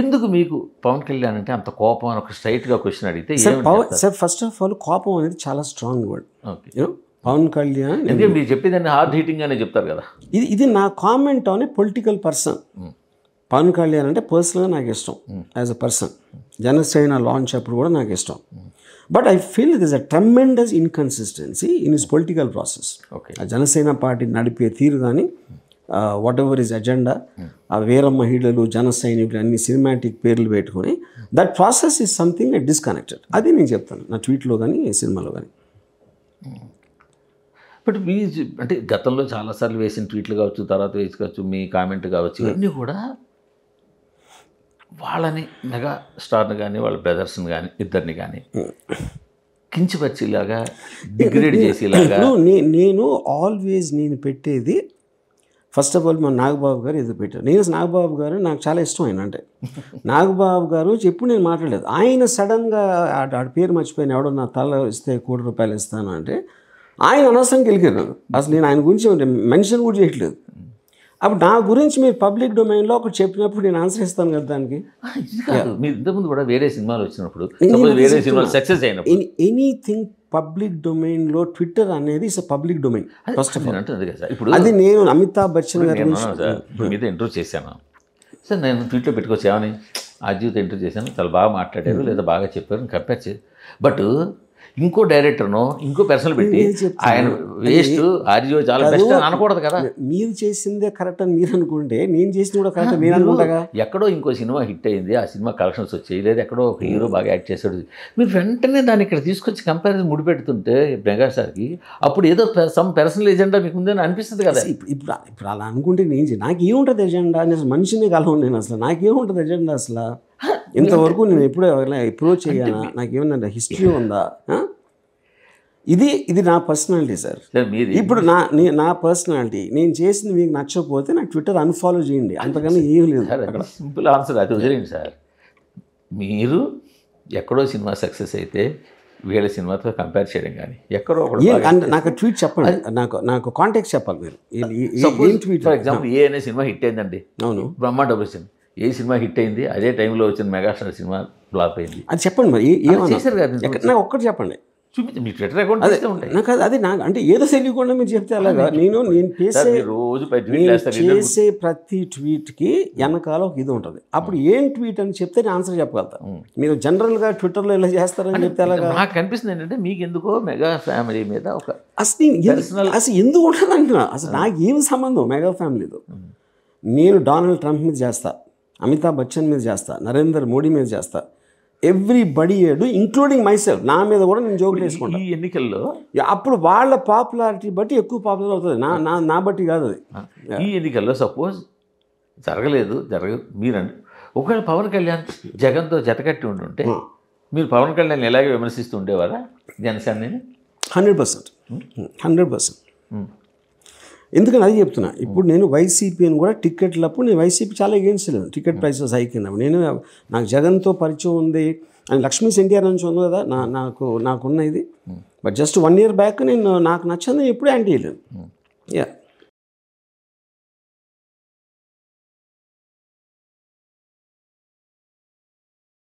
ఎందుకు మీకు పవన్ కళ్యాణ్ అంటే అంత కోపం అని ఒక స్ట్రైట్గా క్వశ్చన్ అడిగితే సార్ ఫస్ట్ ఆఫ్ ఆల్ కోపం అనేది చాలా strong word okay Pawan Kalyan ఎందుకంటే మీరు చెప్పేదాన్ని హార్డ్ హీటింగ్ అనే చెప్తారు కదా ఇది ఇది నా comment on a political person Pawan Kalyan అంటే పర్సనల్గా నాకు ఇష్టం as a person Janasena launch అప్పుడు కూడా నాకు ఇష్టం but I feel is a tremendous inconsistency in is political process okay ఆ జనసేన పార్టీ నడిపే తీరు కానీ hmm. Whatever is agenda ఆ వీర మహిళలు జన సైనికులు అన్ని సినిమాటిక్ పేర్లు పెట్టుకొని that process is something disconnected అది నేను చెప్తాను నా ట్వీట్లో కానీ సినిమాలో కానీ బట్ hmm. మీ అంటే గతంలో చాలాసార్లు వేసిన ట్వీట్లు కావచ్చు తర్వాత వేసుకోవచ్చు మీ కామెంట్ కావచ్చు hmm. ఇవన్నీ కూడా వాళ్ళని మెగా స్టార్ని కానీ వాళ్ళ బ్రదర్స్ని కానీ ఇద్దరిని కానీ hmm. కించిపరిచేలాగా డిగ్రేడ్ చేసేలాగా నేను ఆల్వేస్ నేను పెట్టేది ఫస్ట్ ఆఫ్ ఆల్ మా నాగబాబు గారు ఇది పెట్టారు నేను నాగబాబు గారు నాకు చాలా ఇష్టం ఆయన అంటే నాగబాబు గారు చెప్పు నేను మాట్లాడలేదు ఆయన సడన్గా ఆడ పేరు మర్చిపోయిన ఎవడో నా తల ఇస్తే కోటి రూపాయలు ఇస్తాను అంటే ఆయన అనవసరం గెలికారు అసలు నేను ఆయన గురించి మెన్షన్ కూడా చేయట్లేదు అప్పుడు నా గురించి మీరు పబ్లిక్ డొమైన్లో ఒకటి చెప్పినప్పుడు నేను ఆన్సర్ ఇస్తాను కదా దానికి మీరు ఇంతకుముందు కూడా వేరే సినిమాలు వచ్చినప్పుడు వేరే సినిమాలు సక్సెస్ అయినప్పుడు ఎనీథింగ్ పబ్లిక్ డొమైన్లో ట్విట్టర్ అనేది is public domain first of all అంటే ఇప్పుడు అది నేను అమితాబ్ బచ్చన్ గారు మీద ఇంటర్వ్యూ చేశాను సార్ నేను ట్విట్లో పెట్టుకోవచ్చు ఏమని అజిత్ ఇంటర్వ్యూ చేశాను చాలా బాగా మాట్లాడారు లేదా బాగా చెప్పారు కంపేర్ చే బట్ ఇంకో డైరెక్టర్ను ఇంకో పెర్సన్ పెట్టి ఆయన వేస్ట్ ఆర్జీఓ చాలా బెస్ట్ అని అనకూడదు కదా మీరు చేసిందే కరెక్ట్ అని మీరు అనుకుంటే నేను చేసింది కూడా కరెక్ట్ మీరు అనుకుంటా ఎక్కడో ఇంకో సినిమా హిట్ అయింది ఆ సినిమా కలెక్షన్స్ వచ్చేది లేదు ఎక్కడో ఒక హీరో బాగా యాక్ట్ చేశాడు మీరు వెంటనే దాన్ని ఇక్కడ తీసుకొచ్చి కంపారిజన్ ముడిపెడుతుంటే మెగాస్టార్కి అప్పుడు ఏదో సమ్ పర్సనల్ ఎజెండా మీకు ఉందని అనిపిస్తుంది కదా ఇప్పుడు ఇప్పుడు అలా అనుకుంటే నేను నాకు ఏముంటుంది ఎజెండా నేను మనిషిని కలవండి నేను అసలు నాకేముంటుంది ఎజెండా అసలు ఇంతవరకు నేను ఎప్పుడు ఎవరైనా చేయాలా నాకు ఏమన్నా హిస్టరీ ఉందా ఇది ఇది నా పర్సనాలిటీ సార్ ఇప్పుడు నా నా పర్సనాలిటీ నేను చేసింది మీకు నచ్చకపోతే నాకు ట్విట్టర్ అన్ఫాలో చేయండి అంతకన్నా ఏం లేదు సింపుల్ ఆన్సర్ అది వదిలేండి సార్ మీరు ఎక్కడో సినిమా సక్సెస్ అయితే వీళ్ళ సినిమాతో కంపేర్ చేయడం కానీ ఎక్కడో నాకు ట్వీట్ చెప్పండి నాకు నాకు కాంటాక్ట్ చెప్పాలి మీరు ట్వీట్ ఫర్ ఎగ్జాంపుల్ ఏ అనే సినిమా హిట్ అయిందండి అవును బ్రహ్మాండ సినిమా ఏ సినిమా హిట్ అయింది అదే టైంలో వచ్చిన మెగాస్టార్ సినిమా ఫ్లాప్ అయింది అది చెప్పండి మరి చేశారు కదా ఒక్కటి చెప్పండి చూపించి మీ ట్విట్టర్ అకౌంట్ నాకు అది నాకు అంటే ఏదో తెలియకుండా మీరు చెప్తే అలాగా నేను నేను చేసే రోజు చేసే ప్రతి ట్వీట్కి వెనకాల ఒక ఇది ఉంటుంది అప్పుడు ఏం ట్వీట్ అని చెప్తే నేను ఆన్సర్ చెప్పగలుగుతా మీరు జనరల్గా ట్విట్టర్లో ఇలా చేస్తారని చెప్తే అలాగా నాకు కనిపిస్తుంది ఏంటంటే మీకు ఎందుకో మెగా ఫ్యామిలీ మీద ఒక అసలు నేను అసలు ఎందుకు ఉంటుంది అంటున్నా అసలు నాకు ఏం సంబంధం మెగా ఫ్యామిలీతో నేను డొనాల్డ్ ట్రంప్ మీద చేస్తాను అమితాబ్ బచ్చన్ మీద చేస్తా నరేంద్ర మోడీ మీద చేస్తా ఎవ్రీ బడి ఏడు ఇంక్లూడింగ్ మైసెల్ నా మీద కూడా నేను జోకులు వేసుకుంటాను ఈ ఎన్నికల్లో అప్పుడు వాళ్ళ పాపులారిటీ బట్టి ఎక్కువ పాపులర్ అవుతుంది నా నా నా బట్టి కాదు అది ఈ ఎన్నికల్లో సపోజ్ జరగలేదు జరగ మీరండి ఒకవేళ పవన్ కళ్యాణ్ జగన్తో జతకట్టి ఉంటుంటే మీరు పవన్ కళ్యాణ్ ఎలాగే విమర్శిస్తూ ఉండేవారా జనసేనని హండ్రెడ్ పర్సెంట్ హండ్రెడ్ పర్సెంట్ ఎందుకని అది చెప్తున్నా ఇప్పుడు నేను వైసీపీని కూడా టిక్కెట్లప్పుడు నేను వైసీపీ చాలా ఎగెన్స్ టికెట్ ప్రైసెస్ హైక్ నేను నాకు జగన్తో పరిచయం ఉంది అని లక్ష్మీస్ ఎన్టీఆర్ నుంచి ఉంది కదా నా నాకు నాకున్న ఇది but just one year back నేను నాకు నచ్చింది ఎప్పుడూ యాంటీ వెళ్ళాను యా